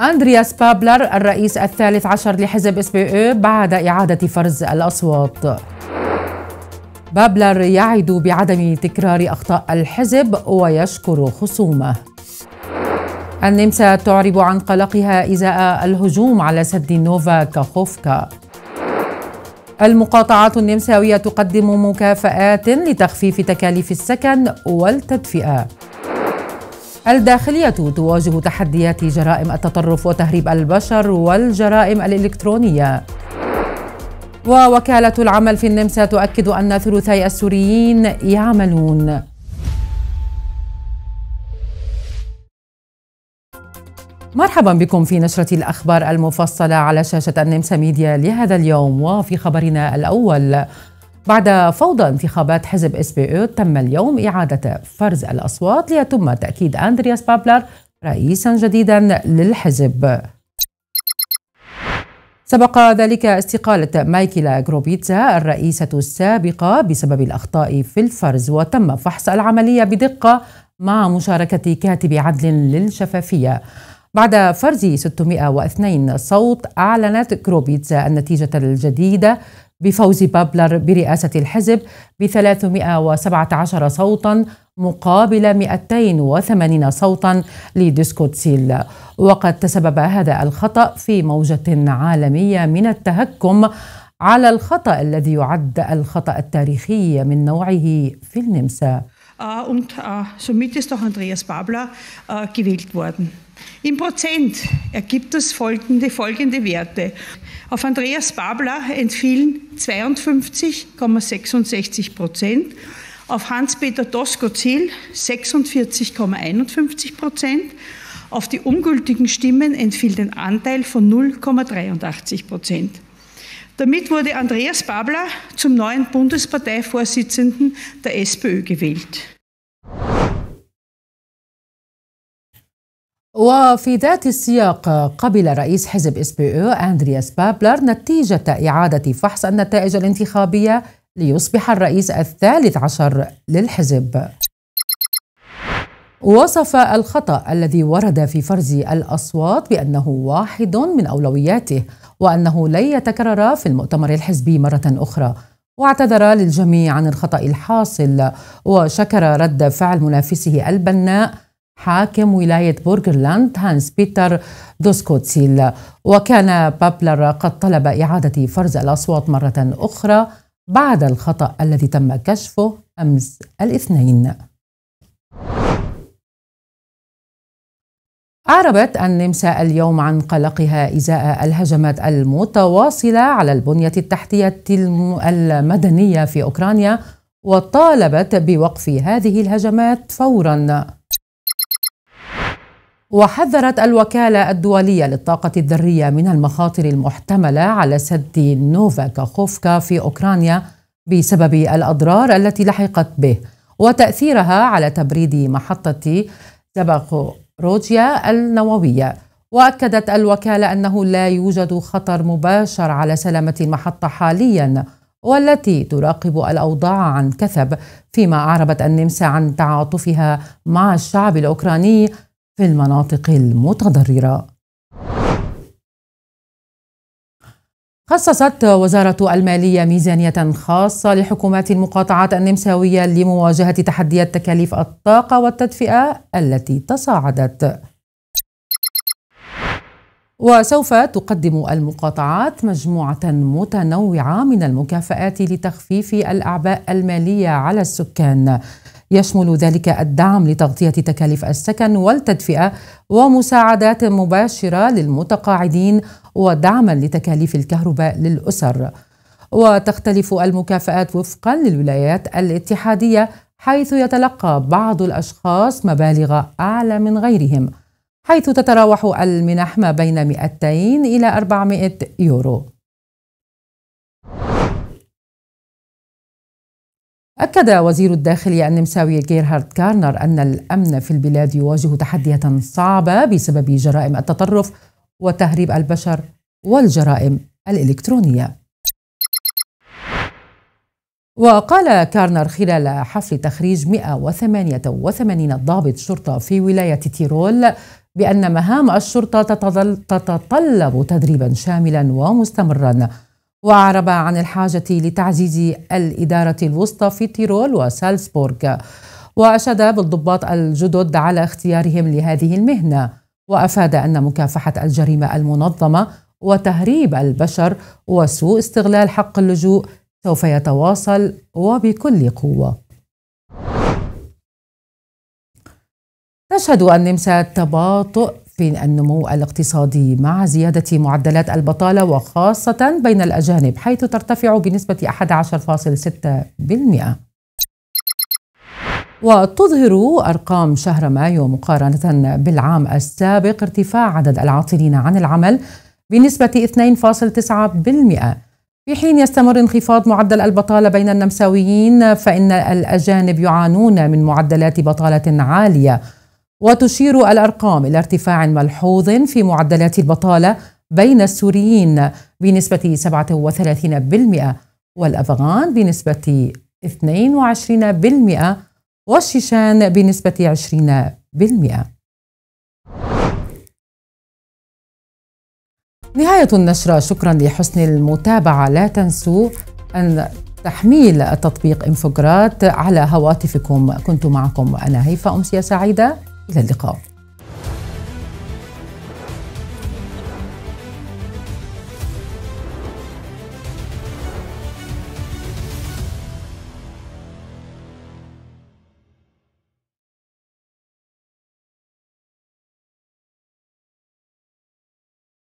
أندرياس بابلر الرئيس الثالث عشر لحزب اس بي بعد إعادة فرز الأصوات بابلر يعد بعدم تكرار أخطاء الحزب ويشكر خصومه النمسا تعرب عن قلقها إزاء الهجوم على سد نوفا كاخوفكا المقاطعات النمساوية تقدم مكافآت لتخفيف تكاليف السكن والتدفئة الداخلية تواجه تحديات جرائم التطرف وتهريب البشر والجرائم الإلكترونية ووكالة العمل في النمسا تؤكد أن ثلثي السوريين يعملون مرحبا بكم في نشرة الأخبار المفصلة على شاشة النمسا ميديا لهذا اليوم وفي خبرنا الأول بعد فوضى انتخابات حزب اس بي او تم اليوم إعادة فرز الأصوات ليتم تأكيد أندرياس بابلر رئيسا جديدا للحزب سبق ذلك استقالة مايكلا جروبيتزا الرئيسة السابقة بسبب الأخطاء في الفرز وتم فحص العملية بدقة مع مشاركة كاتب عدل للشفافية بعد فرز 602 صوت أعلنت كروبيتزا النتيجة الجديدة بفوز بابلر برئاسة الحزب ب 317 صوتا مقابل 280 صوتا لديسكوتسيل وقد تسبب هذا الخطأ في موجة عالمية من التهكم على الخطأ الذي يعد الخطأ التاريخي من نوعه في النمسا und äh, somit ist auch Andreas Babler äh, gewählt worden. Im Prozent ergibt das folgende, folgende Werte. Auf Andreas Babler entfielen 52,66 Prozent, auf Hans-Peter Doskozil 46,51 Prozent, auf die ungültigen Stimmen entfiel ein Anteil von 0,83 Prozent. Damit wurde Andreas Babler zum neuen Bundesparteivorsitzenden der SPÖ gewählt. وفي ذات السياق قبل رئيس حزب اس بي او اندرياس بابلر نتيجة إعادة فحص النتائج الانتخابية ليصبح الرئيس الثالث عشر للحزب وصف الخطأ الذي ورد في فرز الأصوات بأنه واحد من أولوياته وأنه لن يتكرر في المؤتمر الحزبي مرة أخرى واعتذر للجميع عن الخطأ الحاصل وشكر رد فعل منافسه البناء حاكم ولاية بورغرلاند هانس بيتر دوسكوتسيل وكان بابلر قد طلب إعادة فرز الأصوات مرة أخرى بعد الخطأ الذي تم كشفه أمس الاثنين أعربت النمسا اليوم عن قلقها إزاء الهجمات المتواصلة على البنية التحتية المدنية في أوكرانيا وطالبت بوقف هذه الهجمات فوراً وحذرت الوكالة الدولية للطاقة الذرية من المخاطر المحتملة على سد نوفا كاخوفكا في أوكرانيا بسبب الأضرار التي لحقت به وتأثيرها على تبريد محطة روجيا النووية وأكدت الوكالة أنه لا يوجد خطر مباشر على سلامة المحطة حالياً والتي تراقب الاوضاع عن كثب فيما اعربت النمسا عن تعاطفها مع الشعب الاوكراني في المناطق المتضررة. خصصت وزارة المالية ميزانية خاصة لحكومات المقاطعات النمساوية لمواجهة تحديات تكاليف الطاقة والتدفئة التي تصاعدت. وسوف تقدم المقاطعات مجموعة متنوعة من المكافآت لتخفيف الأعباء المالية على السكان يشمل ذلك الدعم لتغطية تكاليف السكن والتدفئة ومساعدات مباشرة للمتقاعدين ودعما لتكاليف الكهرباء للأسر وتختلف المكافآت وفقا للولايات الاتحادية حيث يتلقى بعض الأشخاص مبالغ أعلى من غيرهم حيث تتراوح المنح ما بين 200 إلى 400 يورو أكد وزير الداخلية النمساوي جيرهارد كارنر أن الأمن في البلاد يواجه تحديات صعبة بسبب جرائم التطرف وتهريب البشر والجرائم الإلكترونية وقال كارنر خلال حفل تخريج 188 ضابط شرطة في ولاية تيرول بأن مهام الشرطة تتطلب تدريبا شاملا ومستمرا وأعرب عن الحاجة لتعزيز الإدارة الوسطى في تيرول وسالسبورغ وأشاد بالضباط الجدد على اختيارهم لهذه المهنة وأفاد أن مكافحة الجريمة المنظمة وتهريب البشر وسوء استغلال حق اللجوء سوف يتواصل وبكل قوة تشهد النمسا تباطؤ بين النمو الاقتصادي مع زيادة معدلات البطالة وخاصة بين الأجانب حيث ترتفع بنسبة 11.6%. وتظهر أرقام شهر مايو مقارنة بالعام السابق ارتفاع عدد العاطلين عن العمل بنسبة 2.9%. في حين يستمر انخفاض معدل البطالة بين النمساويين فإن الأجانب يعانون من معدلات بطالة عالية وتشير الأرقام إلى ارتفاع ملحوظ في معدلات البطالة بين السوريين بنسبة 37% والأفغان بنسبة 22% والشيشان بنسبة 20%. نهاية النشرة شكرا لحسن المتابعة لا تنسوا أن تحميل التطبيق انفوجرات على هواتفكم كنت معكم أنا هيفاء أمسية سعيدة إلى اللقاء